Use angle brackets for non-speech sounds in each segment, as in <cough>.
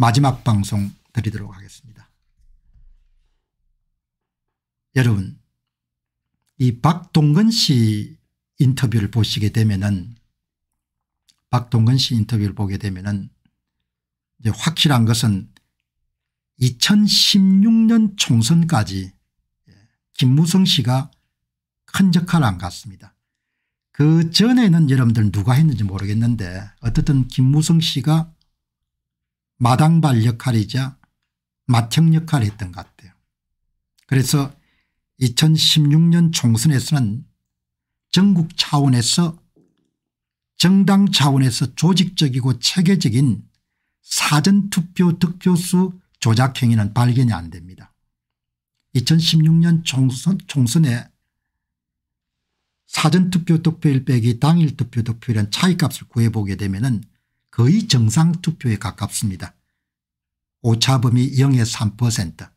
마지막 방송 드리도록 하겠습니다. 여러분 이 박동근 씨 인터뷰를 보시게 되면은 박동근 씨 인터뷰를 보게 되면은 이제 확실한 것은 2016년 총선까지 예, 김무성 씨가 큰 역할을 안 갔습니다. 그 전에는 여러분들 누가 했는지 모르겠는데 어떻든 김무성 씨가 마당발 역할이자 마청 역할을 했던 것 같아요. 그래서 2016년 총선에서는 전국 차원에서 정당 차원에서 조직적이고 체계적인 사전투표 득표수 조작 행위는 발견이 안 됩니다. 2016년 총선, 총선에 사전투표 득표일 빼기 당일 투표 득표일은 차이값을 구해보게 되면 은 거의 정상 투표에 가깝습니다. 오차범위 0에서 3%,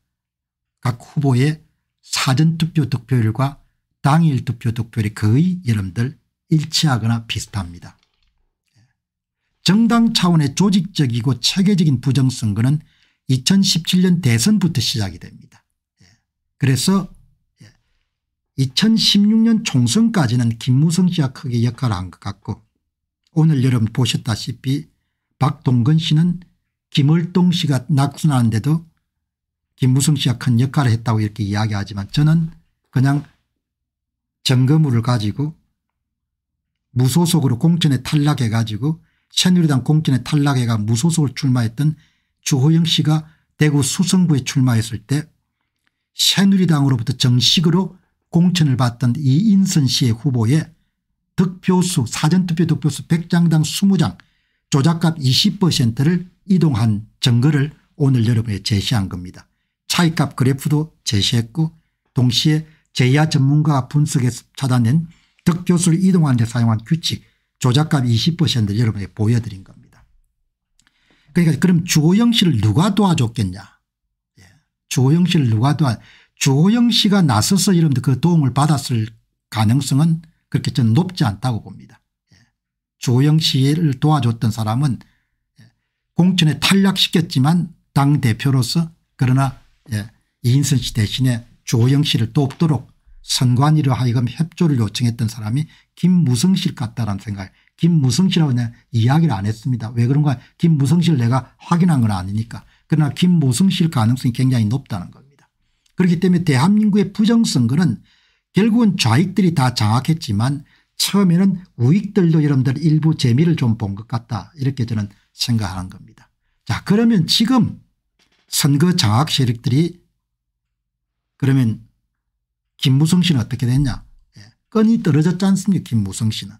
각 후보의 사전투표 득표율과 당일 투표 득표율이 거의 여러분들 일치하거나 비슷합니다. 정당 차원의 조직적이고 체계적인 부정선거는 2017년 대선부터 시작이 됩니다. 그래서 2016년 총선까지는 김무성 씨가 크게 역할을 한 것 같고 오늘 여러분 보셨다시피 박동근 씨는 김을동 씨가 낙순하는데도 김무성 씨가 큰 역할을 했다고 이렇게 이야기하지만 저는 그냥 점거물을 가지고 무소속으로 공천에 탈락해 가지고 새누리당 공천에 탈락해가 무소속으로 출마했던 주호영 씨가 대구 수성구에 출마했을 때 새누리당으로부터 정식으로 공천을 받던 이인선 씨의 후보에 득표수 사전투표 득표수 100장당 20장 조작값 20%를 이동한 증거를 오늘 여러분에 제시한 겁니다. 차이값 그래프도 제시했고 동시에 제야 전문가가 분석해서 찾아낸 득표수를 이동하는 데 사용한 규칙 조작값 20%를 여러분에 보여드린 겁니다. 그러니까 그럼 주호영 씨를 누가 도와줬겠냐 예. 주호영 씨를 누가 도와 주호영 씨가 나서서 여러분들 그 도움을 받았을 가능성은 그렇게 저는 높지 않다고 봅니다. 예. 조영 씨를 도와줬던 사람은 예, 공천에 탈락시켰지만 당 대표로서 그러나 이인선 예, 씨 대신에 조영 씨를 돕도록 선관위로 하여금 협조를 요청했던 사람이 김무성 씨 같다라는 생각 김무성 씨라고 내 이야기를 안 했습니다. 왜 그런가 김무성 씨를 내가 확인한 건 아니니까 그러나 김무성 씨일 가능성이 굉장히 높다는 겁니다. 그렇기 때문에 대한민국의 부정선거는 결국은 좌익들이 다 장악했지만 처음에는 우익들도 여러분들 일부 재미를 좀 본 것 같다 이렇게 저는 생각하는 겁니다. 자 그러면 지금 선거 장악 세력들이 그러면 김무성 씨는 어떻게 됐냐 예. 끈이 떨어졌지 않습니까 김무성 씨는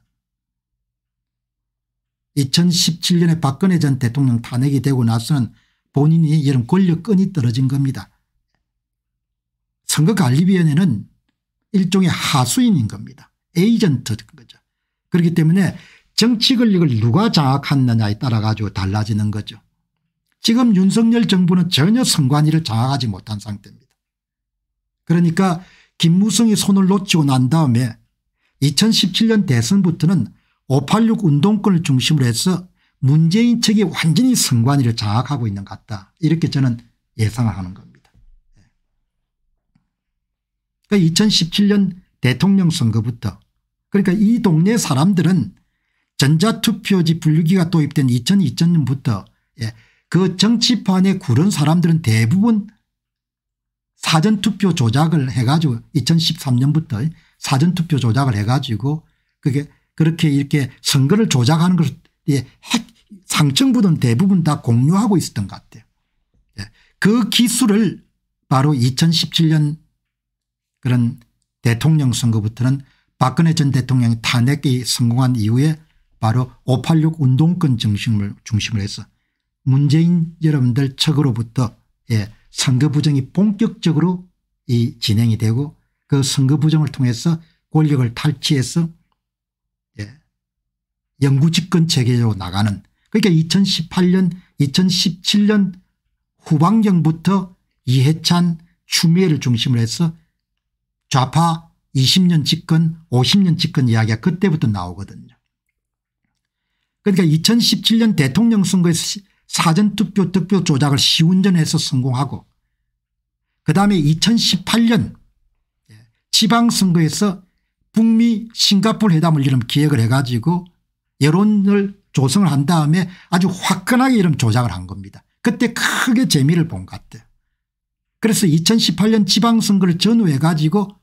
2017년에 박근혜 전 대통령 탄핵이 되고 나서는 본인이 이런 권력 끈이 떨어진 겁니다. 선거관리위원회는 일종의 하수인인 겁니다. 에이전트인 거죠. 그렇기 때문에 정치 권력을 누가 장악하느냐에 따라 가지고 달라지는 거죠. 지금 윤석열 정부는 전혀 선관위를 장악하지 못한 상태입니다. 그러니까 김무성이 손을 놓치고 난 다음에 2017년 대선부터는 586 운동권을 중심으로 해서 문재인 측이 완전히 선관위를 장악하고 있는 것 같다. 이렇게 저는 예상 하는 겁니다. 2017년 그러니까 대통령 선거부터 그러니까 이 동네 사람들은 전자투표지 분류기가 도입된 2002년부터 예, 그 정치판에 구른 사람들은 대부분 사전투표 조작을 해가지고 2013년부터 사전투표 조작을 해가지고 그게 그렇게 이렇게 선거를 조작하는 것을 예, 상층부는 대부분 다 공유하고 있었던 것 같아요. 예, 그 기술을 바로 2017년 그런 대통령 선거부터는 박근혜 전 대통령이 탄핵이 성공한 이후에 바로 586 운동권 중심을 중심으로 해서 문재인 여러분들 측으로부터 예, 선거 부정이 본격적으로 이 진행이 되고 그 선거 부정을 통해서 권력을 탈취해서 예, 영구 집권 체계로 나가는 그러니까 2018년 2017년 후반경부터 이해찬 추미애를 중심으로 해서 좌파 20년 집권 50년 집권 이야기가 그때부터 나오거든요. 그러니까 2017년 대통령 선거에서 사전투표 득표 조작을 시운전해서 성공하고 그다음에 2018년 예, 지방선거에서 북미 싱가폴 회담을 이름 기획을 해가지고 여론을 조성을 한 다음에 아주 화끈하게 이름 조작을 한 겁니다. 그때 크게 재미를 본 것 같아요. 그래서 2018년 지방선거를 전후해 가지고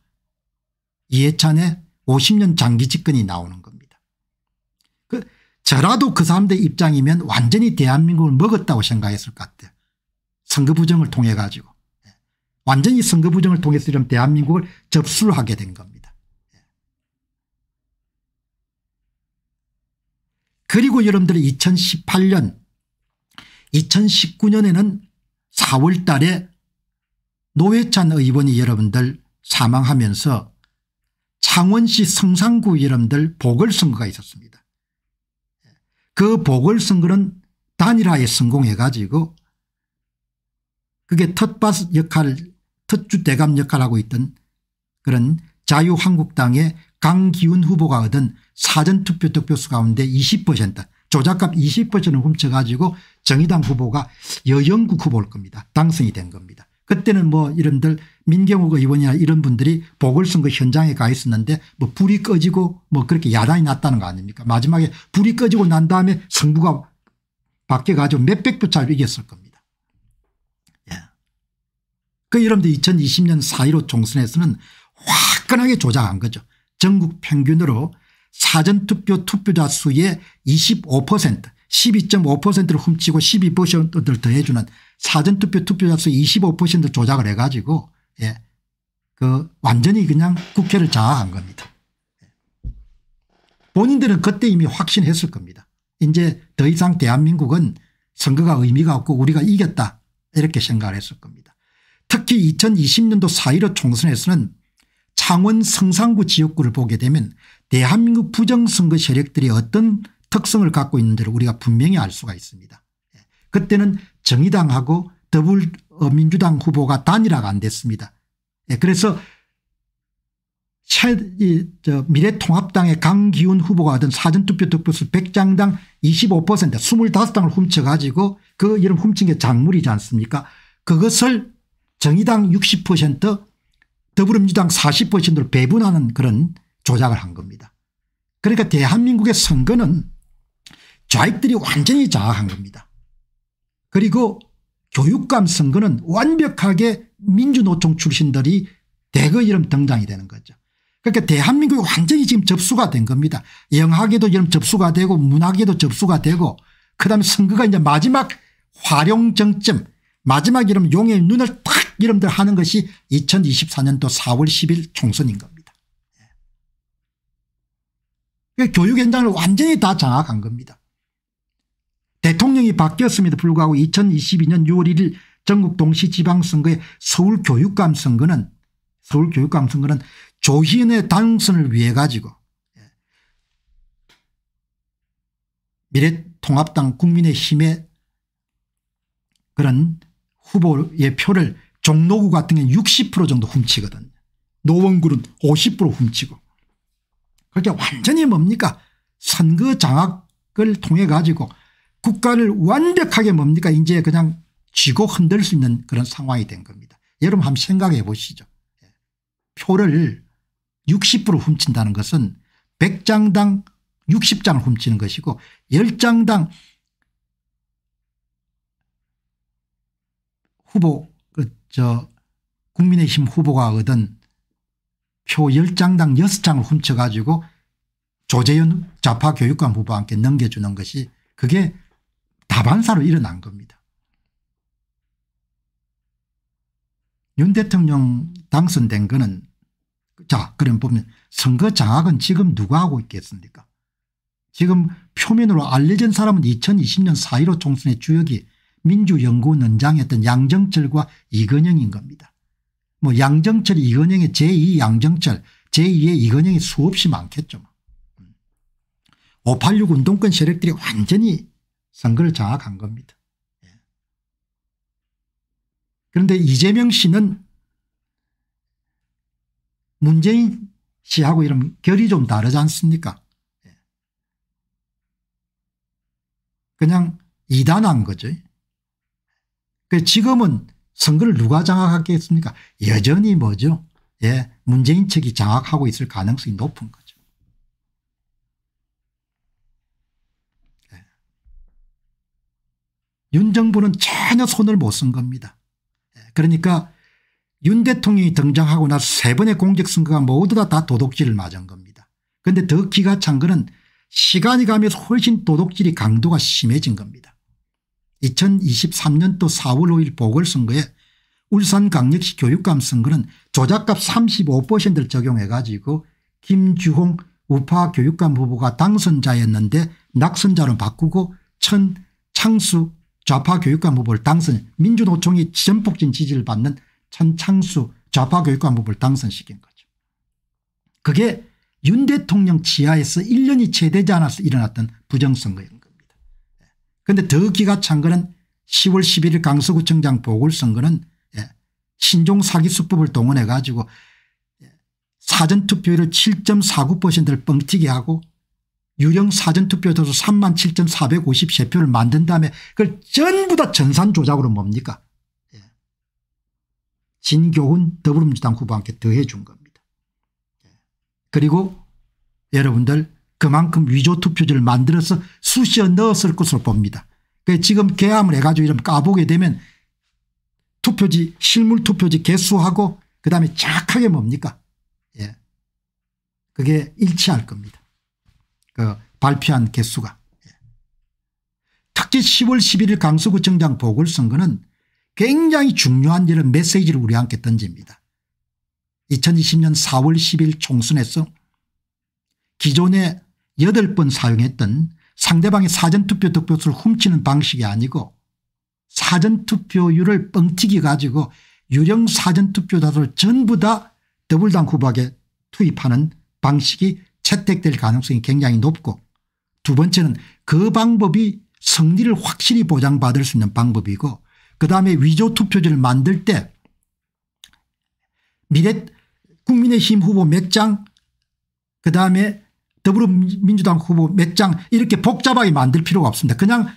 이해찬의 50년 장기 집권이 나오는 겁니다. 그 저라도 그 사람들 입장이면 완전히 대한민국을 먹었다고 생각했을 것 같아요. 선거 부정을 통해 가지고 예. 완전히 선거 부정을 통해서 대한민국을 접수를 하게 된 겁니다. 예. 그리고 여러분들 2018년 2019년에는 4월 달에 노회찬 의원이 여러분들 사망하면서 창원시 성산구 이름들 보궐선거가 있었습니다. 그 보궐선거는 단일화에 성공해 가지고 그게 텃밭 역할 텃주대감 역할하고 있던 그런 자유한국당의 강기훈 후보가 얻은 사전투표 득표수 가운데 20% 조작값 20%를 훔쳐가지고 정의당 후보가 여영국 후보일 겁니다. 당선이 된 겁니다. 그때는 뭐 이름들 민경욱 의원이나 이런 분들이 보궐선거 현장에 가 있었는데 뭐 불이 꺼지고 뭐 그렇게 야단이 났다는 거 아닙니까 마지막에 불이 꺼지고 난 다음에 승부가 바뀌어가지고 몇백 표 차로 이겼을 겁니다. 예. 그 여러분들 2020년 4.15 총선에서는 화끈하게 조작한 거죠. 전국 평균으로 사전투표 투표자 수의 25% 12.5%를 훔치고 12%를 더해주는 사전투표 투표자 수2 5 조작을 해가지고 예. 그 완전히 그냥 국회를 장악한 겁니다. 본인들은 그때 이미 확신했을 겁니다. 이제 더 이상 대한민국은 선거가 의미가 없고 우리가 이겼다 이렇게 생각을 했을 겁니다. 특히 2020년도 4.15 총선에서는 창원 성산구 지역구를 보게 되면 대한민국 부정선거 세력들이 어떤 특성을 갖고 있는지를 우리가 분명히 알 수가 있습니다. 예. 그때는 정의당하고 더불 민주당 후보가 단일화가 안 됐습니다. 예, 그래서 미래통합당의 강기훈 후보가 하던 사전투표 득표수 100장당 25% 25장을 훔쳐가지고 그 이름 훔친 게 작물이지 않습니까 그것을 정의당 60% 더불어민주당 40%로 배분하는 그런 조작을 한 겁니다. 그러니까 대한민국의 선거는 좌익들이 완전히 장악한 겁니다. 그리고 교육감 선거는 완벽하게 민주노총 출신들이 대거 이름 등장이 되는 거죠. 그러니까 대한민국이 완전히 지금 접수가 된 겁니다. 영학에도 이름 접수가 되고 문학에도 접수가 되고 그다음에 선거가 이제 마지막 활용정점 마지막 이름 용의 눈을 탁 이름들 하는 것이 2024년도 4월 10일 총선인 겁니다. 예. 그러니까 교육 현장을 완전히 다 장악한 겁니다. 대통령이 바뀌었음에도 불구하고 2022년 6월 1일 전국 동시지방선거에 서울교육감 선거는 서울교육감 선거는 조희은의 당선을 위해 가지고 예, 미래통합당 국민의힘의 그런 후보의 표를 종로구 같은 경우는 60% 정도 훔치거든요. 노원구는 50% 훔치고 그렇게 그러니까 완전히 뭡니까 선거 장악을 통해 가지고 국가를 완벽하게 뭡니까 이제 그냥 쥐고 흔들 수 있는 그런 상황이 된 겁니다. 여러분 한번 생각해 보시죠. 예. 표를 60% 훔친다는 것은 100장당 60장을 훔치는 것이고 10장당 후보 그저 국민의힘 후보가 얻은 표 10장당 6장을 훔쳐가지고 조재현 좌파 교육감 후보한테 넘겨주는 것이 그게 다반사로 일어난 겁니다. 윤 대통령 당선된 거는 자 그럼 보면 선거 장악은 지금 누가 하고 있겠습니까 지금 표면으로 알려진 사람은 2020년 4.15 총선의 주역이 민주연구원장이었던 양정철과 이건영인 겁니다. 뭐 양정철 이건영의 제2 양정철 제2의 이건영이 수없이 많겠죠. 586 뭐. 운동권 세력들이 완전히 선거를 장악한 겁니다. 예. 그런데 이재명 씨는 문재인 씨하고 이런 결이 좀 다르지 않습니까? 예. 그냥 이단한 거죠. 그 지금은 선거를 누가 장악하겠습니까? 여전히 뭐죠? 예, 문재인 측이 장악하고 있을 가능성이 높은 거윤 정부는 전혀 손을 못 쓴 겁니다. 예, 그러니까 윤 대통령이 등장하고 나서 세 번의 공직선거가 모두 다, 다 도둑질을 맞은 겁니다. 그런데 더 기가 찬 것은 시간이 가면서 훨씬 도둑질이 강도가 심해진 겁니다. 2023년도 4월 5일 보궐선거에 울산 강력시 교육감 선거는 조작값 35%를 적용해 가지고 김주홍 우파 교육감 후보가 당선자였는데 낙선자로 바꾸고 천 창수 좌파 교육감 후보를 당선 민주노총이 전폭진 지지를 받는 천창수 좌파 교육감 후보를 당선시킨 거죠. 그게 윤 대통령 지하에서 1년이 채 되지 않아서 일어났던 부정선거인 겁니다. 예. 그런데 더 기가 찬 거는 10월 11일 강서구청장 보궐선거는 예, 신종 사기 수법을 동원해 가지고 예, 사전투표율을 7.49%를 뻥튀기하고 유령 사전투표에 들어서 3만 7,453표를 만든 다음에 그걸 전부 다 전산 조작으로 뭡니까 예. 진교훈 더불어민주당 후보한테 더해 준 겁니다. 예. 그리고 여러분들 그만큼 위조 투표지를 만들어서 수시에 넣었을 것으로 봅니다. 그 지금 개함을 해가지고 이런 까보게 되면 투표지 실물 투표지 개수하고 그다음에 착하게 뭡니까 예. 그게 일치할 겁니다. 그 발표한 개수가. 특히 10월 11일 강서구청장 보궐선거는 굉장히 중요한 이런 메시지를 우리 함께 던집니다. 2020년 4월 10일 총선에서 기존에 8번 사용했던 상대방의 사전투표 득표수를 훔치는 방식이 아니고 사전투표율을 뻥튀기 가지고 유령 사전투표자들 전부 다 더불당 후보에게 투입하는 방식이 채택될 가능성이 굉장히 높고 두 번째는 그 방법이 성리를 확실히 보장받을 수 있는 방법이고 그다음에 위조 투표지를 만들 때 미래 국민의힘 후보 몇 장 그다음에 더불어민주당 후보 몇 장 이렇게 복잡하게 만들 필요가 없습니다. 그냥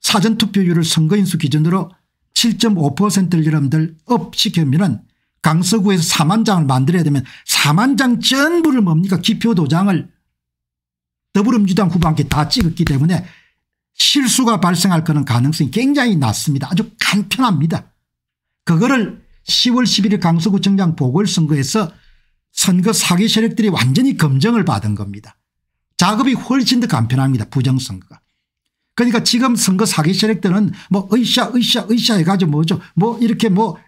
사전투표율을 선거인수 기준으로 7.5%를 여러분들 업시키면 강서구에서 4만 장을 만들어야 되면 4만 장 전부를 뭡니까 기표 도장을 더불어민주당 후보한테 다 찍었기 때문에 실수가 발생할 그런 가능성이 굉장히 낮습니다. 아주 간편합니다. 그거를 10월 11일 강서구청장 보궐선거에서 선거 사기 세력들이 완전히 검증을 받은 겁니다. 작업이 훨씬 더 간편합니다. 부정선거가. 그러니까 지금 선거 사기 세력들은 뭐 으쌰 으쌰 으쌰 해가지고 뭐죠 뭐 이렇게 뭐뭐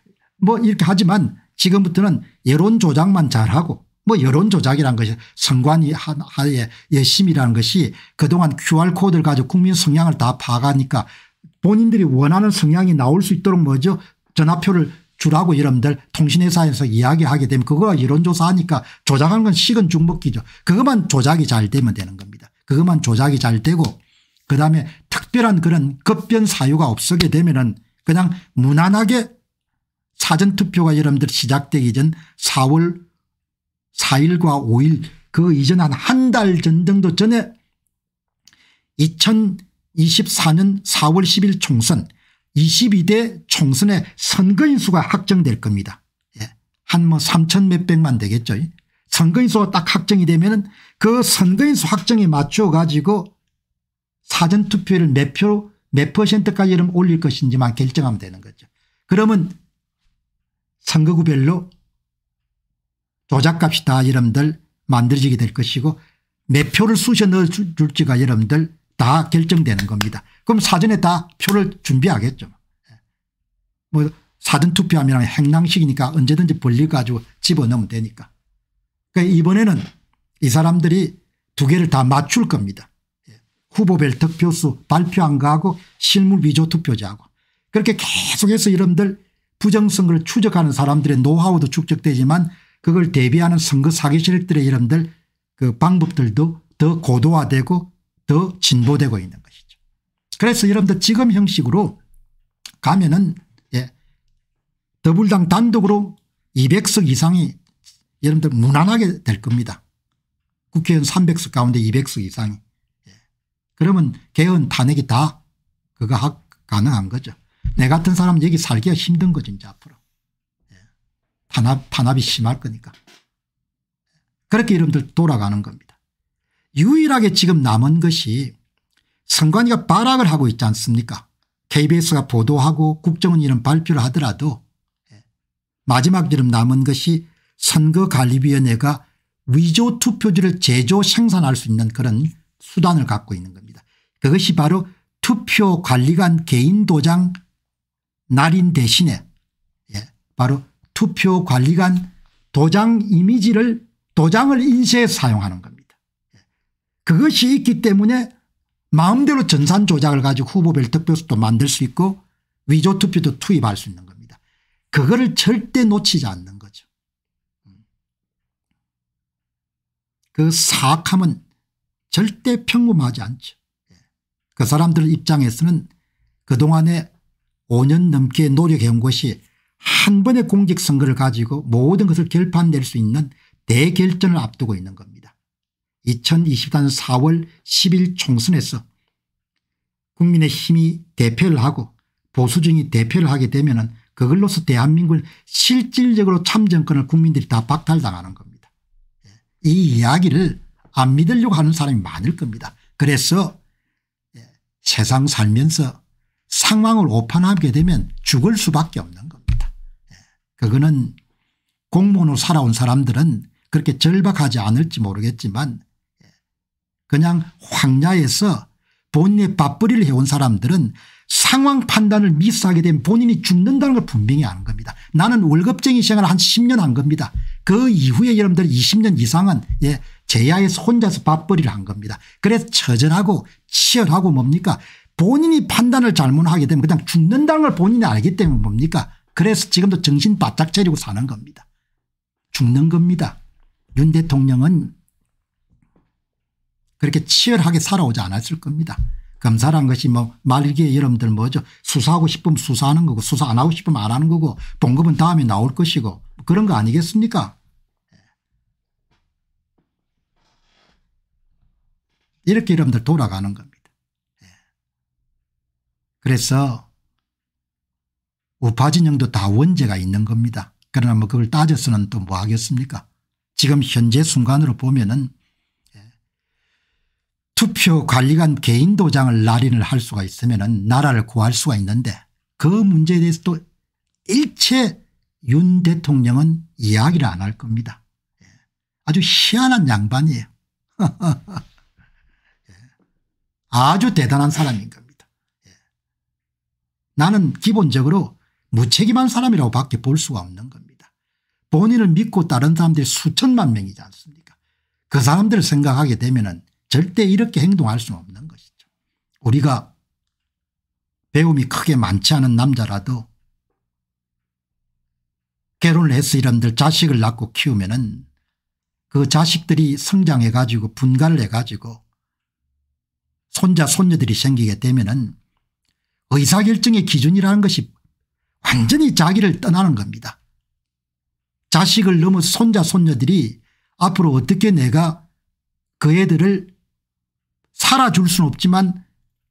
뭐 이렇게 하지만 지금부터는 여론조작만 잘하고 뭐 여론조작이란 것이 선관위 하에 예심이라는 것이 그동안 QR코드를 가지고 국민 성향을 다 파악하니까 본인들이 원하는 성향이 나올 수 있도록 뭐죠 전화표를 주라고 여러분들 통신회사에서 이야기하게 되면 그거 여론조사하니까 조작하는 건 식은 죽먹기죠. 그것만 조작이 잘 되면 되는 겁니다. 그것만 조작이 잘 되고 그다음에 특별한 그런 급변 사유가 없게 되면 은 그냥 무난하게 사전투표가 여러분들 시작되기 전 4월 4일과 5일 그 이전 한 한 달 전 정도 전에 2024년 4월 10일 총선 22대 총선의 선거인 수가 확정될 겁니다. 예. 한뭐 3천 몇백만 되겠죠. 선거인 수가 딱 확정이 되면 은그 선거인 수 확정에 맞춰 가지고 사전투표를 몇 표, 몇 퍼센트까지 이러 올릴 것인지만 결정하면 되는 거죠. 그러면 선거구별로 조작값이 다 여러분들 만들어지게 될 것이고 몇 표를 쑤셔 넣어줄지가 여러분들 다 결정되는 겁니다. 그럼 사전에 다 표를 준비하겠죠. 뭐 사전투표하면 행랑식이니까 언제든지 벌려가지고 집어넣으면 되니까. 그러니까 이번에는 이 사람들이 두 개를 다 맞출 겁니다. 예. 후보별 득표수 발표 한거하고 실물 위조 투표자하고 그렇게 계속해서 여러분들 부정선거를 추적하는 사람들의 노하우도 축적되지만 그걸 대비하는 선거 사기실들의 이름들 그 방법들도 더 고도화되고 더 진보되고 있는 것이죠. 그래서 여러분들 지금 형식으로 가면은 예 더불당 단독으로 200석 이상이 여러분들 무난하게 될 겁니다. 국회의원 300석 가운데 200석 이상이. 예. 그러면 개헌 탄핵이 다 그거 가능한 거죠. 내 같은 사람 여기 살기가 힘든 거죠 이제 앞으로. 예. 탄압, 탄압이 심할 거니까. 그렇게 이름들 돌아가는 겁니다. 유일하게 지금 남은 것이 선관위가 발악을 하고 있지 않습니까 KBS가 보도하고 국정원 이름 발표를 하더라도 예. 마지막 이름 남은 것이 선거관리위원회가 위조 투표지를 제조 생산할 수 있는 그런 수단을 갖고 있는 겁니다. 그것이 바로 투표관리관 개인 도장 날인 대신에 예, 바로 투표관리관 도장 이미지를 도장을 인쇄해 사용하는 겁니다. 예. 그것이 있기 때문에 마음대로 전산 조작을 가지고 후보별 득표수도 만들 수 있고 위조 투표도 투입할 수 있는 겁니다. 그거를 절대 놓치지 않는 거죠. 음. 그 사악함은 절대 평범하지 않죠. 예. 그 사람들 입장에서는 그동안에 5년 넘게 노력해온 것이 한 번의 공직선거를 가지고 모든 것을 결판낼 수 있는 대결전을 앞두고 있는 겁니다. 2 0 2 4년 4월 10일 총선에서 국민의힘이 대표를 하고 보수중이 대표를 하게 되면 은 그걸로서 대한민국을 실질적으로 참정권을 국민들이 다 박탈당하는 겁니다. 예, 이 이야기를 안 믿으려고 하는 사람이 많을 겁니다. 그래서 예, 세상 살면서 상황을 오판하게 되면 죽을 수밖에 없는 겁니다. 예. 그거는 공무원으로 살아온 사람들은 그렇게 절박하지 않을지 모르겠지만 예. 그냥 황야에서 본인의 밥벌이를 해온 사람들은 상황 판단을 미스하게 되면 본인이 죽는다는 걸 분명히 아는 겁니다. 나는 월급쟁이 생활을 한 10년 한 겁니다. 그 이후에 여러분들 20년 이상은 예, 제야에서 혼자서 밥벌이를 한 겁니다. 그래서 처절하고 치열하고 뭡니까 본인이 판단을 잘못하게 되면 그냥 죽는다는 걸 본인이 알기 때문에 뭡니까 그래서 지금도 정신 바짝 차리고 사는 겁니다. 죽는 겁니다. 윤 대통령은 그렇게 치열하게 살아오지 않았을 겁니다. 검사란 것이 뭐 말기에 여러분들 뭐죠 수사하고 싶으면 수사하는 거고 수사 안 하고 싶으면 안 하는 거고 봉급은 다음에 나올 것이고 뭐 그런 거 아니겠습니까 예. 이렇게 여러분들 돌아가는 겁니다. 그래서 우파 진영도 다 원죄가 있는 겁니다. 그러나 뭐 그걸 따져서는 또 뭐 하겠습니까 지금 현재 순간으로 보면은 예, 투표 관리관 개인 도장을 날인을 할 수가 있으면 은 나라를 구할 수가 있는데 그 문제에 대해서 또 일체 윤 대통령은 이야기를 안 할 겁니다. 예, 아주 희한한 양반이에요. <laughs> 예, 아주 대단한 사람인 겁니다. 나는 기본적으로 무책임한 사람이라고 밖에 볼 수가 없는 겁니다. 본인을 믿고 다른 사람들이 수천만 명이지 않습니까 그 사람들을 생각하게 되면 절대 이렇게 행동할 수는 없는 것이죠. 우리가 배움이 크게 많지 않은 남자라도 결혼을 해서 이런들 자식을 낳고 키우면 은그 자식들이 성장해 가지고 분갈을 해 가지고 손자 손녀들이 생기게 되면 은 의사결정의 기준이라는 것이 완전히 자기를 떠나는 겁니다. 자식을 넘어 손자 손녀들이 앞으로 어떻게 내가 그 애들을 살아줄 수는 없지만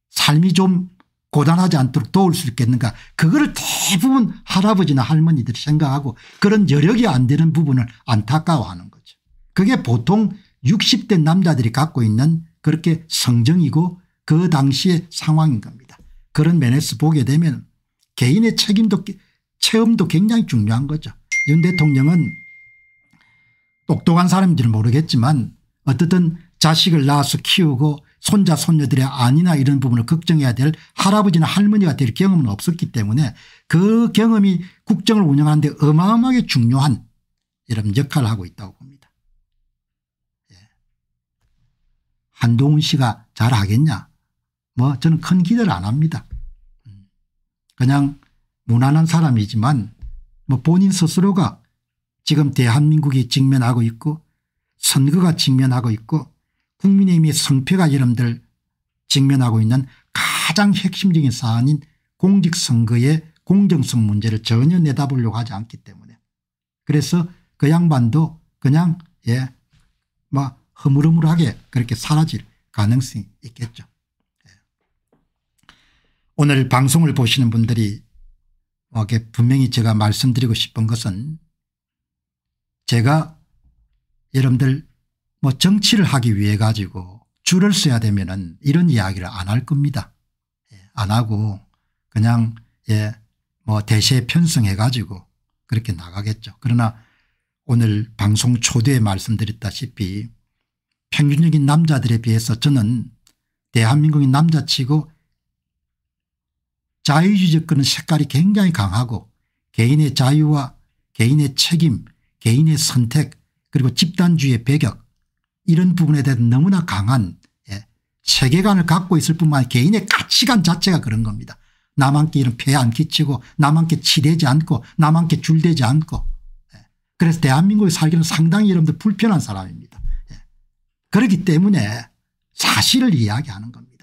삶이 좀 고단하지 않도록 도울 수 있겠는가 그거를 대부분 할아버지나 할머니들이 생각하고 그런 여력이 안 되는 부분을 안타까워하는 거죠. 그게 보통 60대 남자들이 갖고 있는 그렇게 성정이고 그 당시의 상황인 겁니다. 그런 면에서 보게 되면 개인의 책임도 체험도 굉장히 중요한 거죠. 윤 대통령은 똑똑한 사람인지는 모르겠지만 어떻든 자식을 낳아서 키우고 손자 손녀들의 안이나 이런 부분을 걱정해야 될 할아버지나 할머니가 될 경험은 없었기 때문에 그 경험이 국정을 운영하는 데 어마어마하게 중요한 이런 역할을 하고 있다고 봅니다. 예. 한동훈 씨가 잘하겠냐 뭐 저는 큰 기대를 안 합니다. 그냥 무난한 사람이지만 뭐 본인 스스로가 지금 대한민국이 직면하고 있고 선거가 직면하고 있고 국민의힘의 성패가 여러분들 직면하고 있는 가장 핵심적인 사안인 공직선거의 공정성 문제를 전혀 내다보려고 하지 않기 때문에 그래서 그 양반도 그냥 예, 뭐 허물허물하게 그렇게 사라질 가능성이 있겠죠. 오늘 방송을 보시는 분들이 분명히 제가 말씀드리고 싶은 것은 제가 여러분들 뭐 정치를 하기 위해 가지고 줄을 써야 되면 은 이런 이야기를 안 할 겁니다. 예, 안 하고 그냥 예, 뭐 대세 편성해 가지고 그렇게 나가겠죠. 그러나 오늘 방송 초대에 말씀드렸다시피 평균적인 남자들에 비해서 저는 대한민국인 남자치고 자유주의 적근은 색깔이 굉장히 강하고 개인의 자유와 개인의 책임 개인의 선택 그리고 집단주의 의 배격 이런 부분에 대해 서 너무나 강한 예, 세계관을 갖고 있을 뿐만 아니라 개인의 가치관 자체가 그런 겁니다. 남한테 이런 폐해 안 끼치고 남한테 치대지 않고 남한테 줄대지 않고 예, 그래서 대한민국에 살기는 상당히 여러분들 불편한 사람입니다. 예, 그렇기 때문에 사실을 이야기하는 겁니다.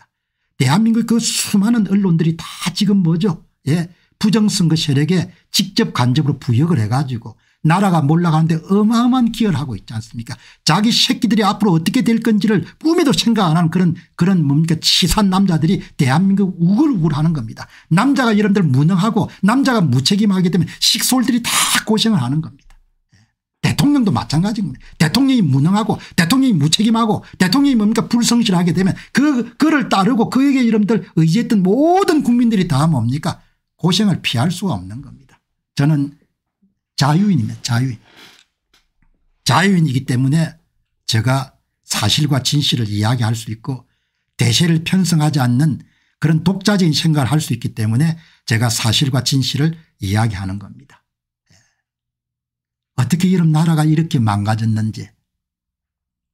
대한민국 그 수많은 언론들이 다 지금 뭐죠 예 부정선거 세력에 직접 간접으로 부역을 해가지고 나라가 몰라가는데 어마어마한 기여를 하고 있지 않습니까 자기 새끼들이 앞으로 어떻게 될 건지를 꿈에도 생각 안 하는 그런 그런 뭡니까 치산 남자들이 대한민국 우글우글하는 겁니다 남자가 여러분들 무능하고 남자가 무책임하게 되면 식솔들이 다 고생을 하는 겁니다 대통령도 마찬가지입니다. 대통령이 무능하고 대통령이 무책임하고 대통령이 뭡니까 불성실하게 되면 그, 그를 따르고 그에게 여러들 의지했던 모든 국민들이 다 뭡니까 고생을 피할 수가 없는 겁니다. 저는 자유인입니다. 자유인. 자유인이기 때문에 제가 사실과 진실을 이야기할 수 있고 대세를 편성하지 않는 그런 독자적인 생각을 할 수 있기 때문에 제가 사실과 진실을 이야기하는 겁니다. 어떻게 이런 나라가 이렇게 망가졌는지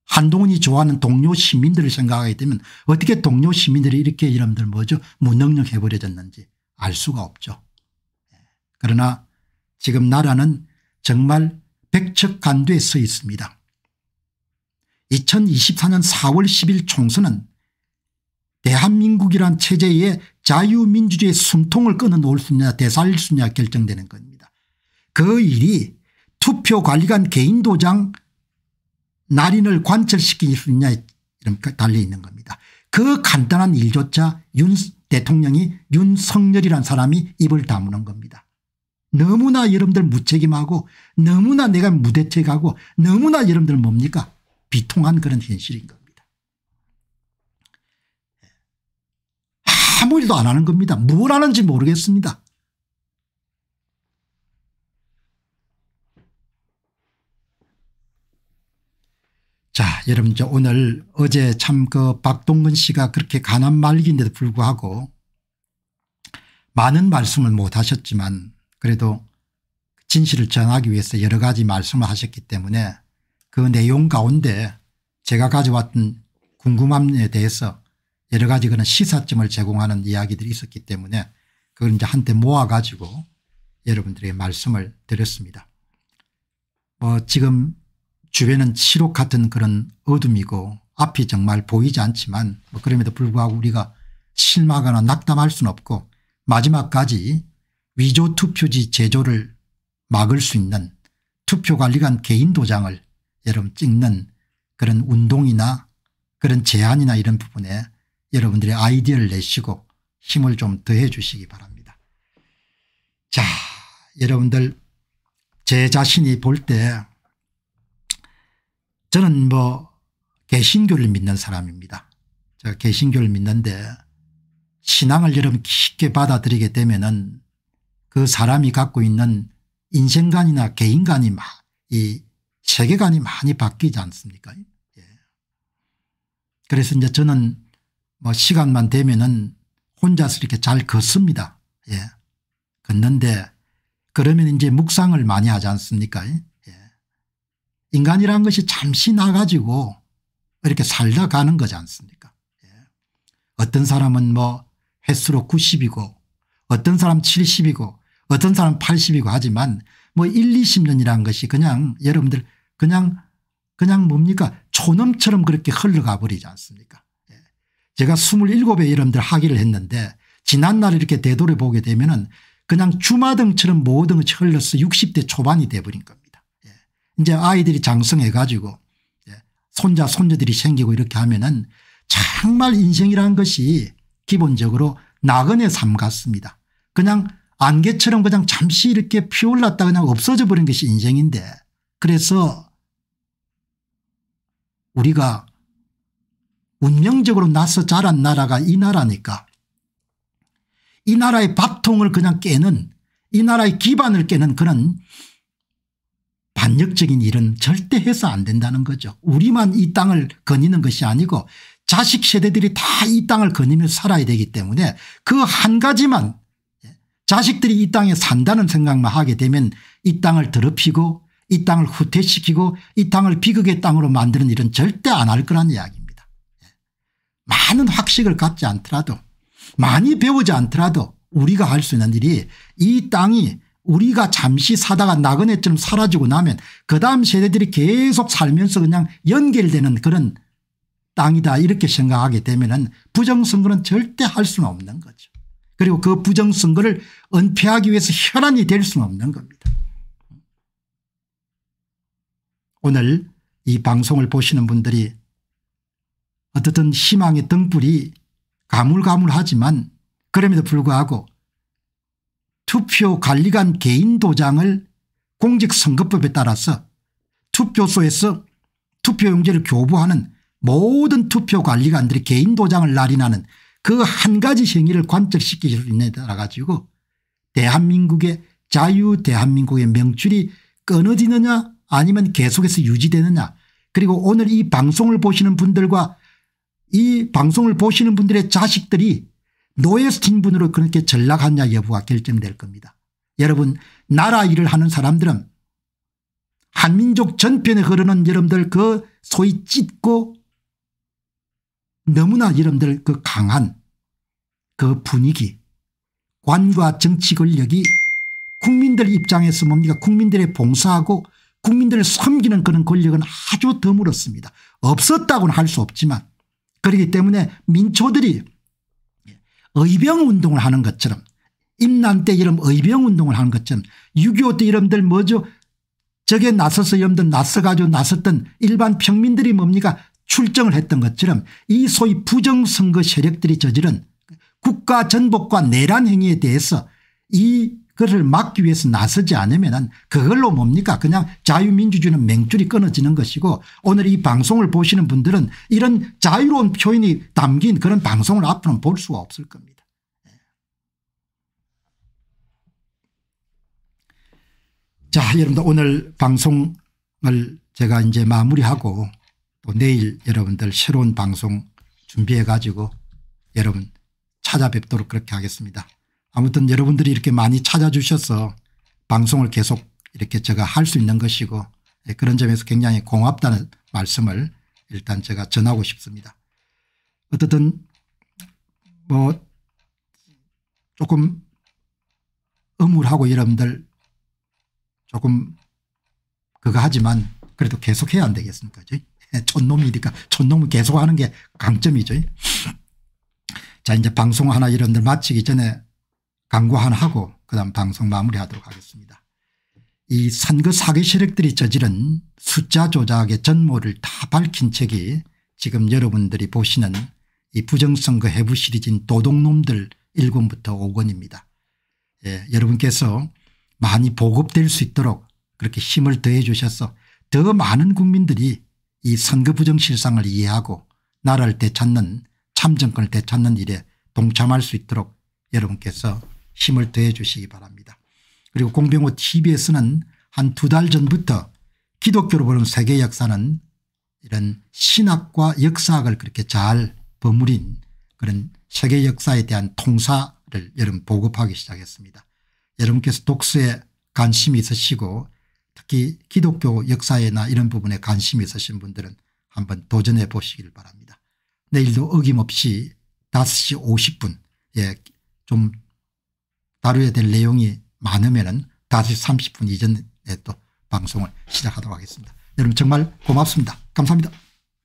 한동훈이 좋아하는 동료 시민들을 생각하게 되면 어떻게 동료 시민들이 이렇게 이름들 뭐죠 무능력해 버려졌는지 알 수가 없죠. 예. 그러나 지금 나라는 정말 백척간두에 서 있습니다. 2024년 4월 10일 총선은 대한민국이란 체제의 자유민주주의 숨통을 끊어놓을 수 있느냐 대살릴 수 있느냐 결정되는 겁니다. 그 일이 투표관리관 개인도장 날인을 관철시킬 수 있냐 이렇게 달려있는 겁니다. 그 간단한 일조차 윤 대통령이 윤석열이란 사람이 입을 다무는 겁니다. 너무나 여러분들 무책임하고 너무나 내가 무대책하고 너무나 여러분들 뭡니까 비통한 그런 현실인 겁니다. 아무 일도 안 하는 겁니다. 뭘 하는지 모르겠습니다. 여러분 저 오늘 어제 참 그 박동근 씨가 그렇게 가난 말기인데도 불구하고 많은 말씀을 못 하셨지만 그래도 진실을 전하기 위해서 여러 가지 말씀을 하셨기 때문에 그 내용 가운데 제가 가져왔던 궁금함에 대해서 여러 가지 그런 시사점을 제공하는 이야기들이 있었기 때문에 그걸 이제 한때 모아가지고 여러분들의 말씀을 드렸습니다. 뭐 지금 주변은 치록 같은 그런 어둠이고 앞이 정말 보이지 않지만 뭐 그럼에도 불구하고 우리가 실망하거나 낙담할 수는 없고 마지막까지 위조 투표지 제조를 막을 수 있는 투표관리관 개인 도장을 여러분 찍는 그런 운동이나 그런 제안이나 이런 부분에 여러분들의 아이디어를 내시고 힘을 좀 더해 주시기 바랍니다. 자 여러분들 제 자신이 볼때 저는 뭐 개신교를 믿는 사람입니다. 제가 개신교를 믿는데 신앙을 여러분 깊게 받아들이게 되면은 그 사람이 갖고 있는 인생관이나 개인관이 이 세계관이 많이 바뀌지 않습니까? 예. 그래서 이제 저는 뭐 시간만 되면은 혼자서 이렇게 잘 걷습니다. 예. 걷는데 그러면 이제 묵상을 많이 하지 않습니까? 예. 인간이란 것이 잠시 나가지고 이렇게 살다 가는 거지 않습니까 예. 어떤 사람은 뭐 횟수로 90이고 어떤 사람 70이고 어떤 사람 80이고 하지만 뭐 1, 20년이란 것이 그냥 여러분들 그냥 그냥 뭡니까 초놈처럼 그렇게 흘러가 버리지 않습니까 예. 제가 27에 여러분들 학위를 했는데 지난날 이렇게 되돌아보게 되면 은 그냥 주마등처럼 모든 것이 흘러서 60대 초반이 돼버린 겁니다. 이제 아이들이 장성해 가지고 예, 손자 손녀들이 생기고 이렇게 하면은 정말 인생이라는 것이 기본적으로 낙은의 삶 같습니다. 그냥 안개처럼 그냥 잠시 이렇게 피올랐다 어 그냥 없어져 버린 것이 인생인데 그래서 우리가 운명적으로 나서 자란 나라가 이 나라니까 이 나라의 밥통을 그냥 깨는 이 나라의 기반을 깨는 그런 반역적인 일은 절대 해서 안 된다는 거죠. 우리만 이 땅을 거니는 것이 아니고 자식 세대들이 다 이 땅을 거니면서 살아야 되기 때문에 그 한 가지만 예, 자식들이 이 땅에 산다는 생각만 하게 되면 이 땅을 더럽히고 이 땅을 후퇴시키고 이 땅을 비극의 땅으로 만드는 일은 절대 안 할 거란 이야기입니다. 예. 많은 학식을 갖지 않더라도 많이 배우지 않더라도 우리가 할 수 있는 일이 이 땅이 우리가 잠시 사다가 나그네처럼 사라지고 나면 그 다음 세대들이 계속 살면서 그냥 연결되는 그런 땅이다 이렇게 생각하게 되면 은 부정선거는 절대 할 수는 없는 거죠. 그리고 그 부정선거를 은폐하기 위해서 혈안이 될 수는 없는 겁니다. 오늘 이 방송을 보시는 분들이 어떻든 희망의 등불이 가물가물하지만 그럼에도 불구하고 투표관리관 개인 도장을 공직선거법에 따라서 투표소에서 투표용지를 교부하는 모든 투표관리관들이 개인 도장을 날인하는 그 한 가지 행위를 관철시키기로 따라 가지고 대한민국의 자유 대한민국의 명출이 끊어지느냐 아니면 계속해서 유지되느냐 그리고 오늘 이 방송을 보시는 분들과 이 방송을 보시는 분들의 자식들이 노예에서 분으로 그렇게 전락하냐 여부가 결정될 겁니다. 여러분 나라 일을 하는 사람들은 한민족 전편에 흐르는 여러분들 그 소위 찢고 너무나 여러분들 그 강한 그 분위기 관과 정치 권력이 국민들 입장에서 뭡니까 국민들의 봉사하고 국민들을 섬기는 그런 권력은 아주 드물었습니다. 없었다고는 할 수 없지만 그렇기 때문에 민초들이 의병운동을 하는 것처럼 임난 때 이름 의병운동을 하는 것처럼 6.25 때 이름들 뭐죠 저게 나서서 염름들 나서가지고 나섰던 일반 평민들이 뭡니까 출정을 했던 것처럼 이 소위 부정선거 세력들이 저지른 국가 전복과 내란 행위에 대해서 이 그를 막기 위해서 나서지 않으면 그걸로 뭡니까 그냥 자유민주주의는 맹줄이 끊어지는 것이고 오늘 이 방송을 보시는 분들은 이런 자유로운 표현이 담긴 그런 방송을 앞으로는 볼 수가 없을 겁니다. 예. 자 여러분들 오늘 방송을 제가 이제 마무리하고 또 내일 여러분들 새로운 방송 준비해 가지고 여러분 찾아뵙도록 그렇게 하겠습니다. 아무튼 여러분들이 이렇게 많이 찾아주셔서 방송을 계속 이렇게 제가 할 수 있는 것이고 예, 그런 점에서 굉장히 고맙다는 말씀을 일단 제가 전하고 싶습니다. 어떻든 뭐 조금 음울하고 여러분들 조금 그거 하지만 그래도 계속해야 안 되겠습니까 <laughs> 촌놈이니까 촌놈은 계속하는 게 강점이죠. 자 이제 방송 하나 여러분들 마치기 전에 광고 하나 하고 그다음 방송 마무리하도록 하겠습니다. 이 선거 그 사기 세력들이 저지른 숫자 조작의 전모를 다 밝힌 책이 지금 여러분들이 보시는 이 부정선거 그 해부 시리즈인 도둑놈들 1권부터 5권입니다. 예, 여러분께서 많이 보급될 수 있도록 그렇게 힘을 더해 주셔서 더 많은 국민들이 이 선거 그 부정 실상을 이해하고 나라를 되찾는 참정권을 되찾는 일에 동참할 수 있도록 여러분께서 힘을 더해 주시기 바랍니다. 그리고 공병호 tv에서는 한 두 달 전부터 기독교로 보는 세계 역사는 이런 신학과 역사학을 그렇게 잘 버무린 그런 세계 역사에 대한 통사를 여러분 보급하기 시작했습니다. 여러분께서 독서에 관심이 있으시고 특히 기독교 역사에나 이런 부분에 관심이 있으신 분들은 한번 도전해 보시길 바랍니다. 내일도 어김없이 5시 50분 예, 좀 다루어야될 내용이 많으면 다시 30분 이전에 또 방송을 시작하도록 하겠습니다. 여러분 정말 고맙습니다. 감사합니다.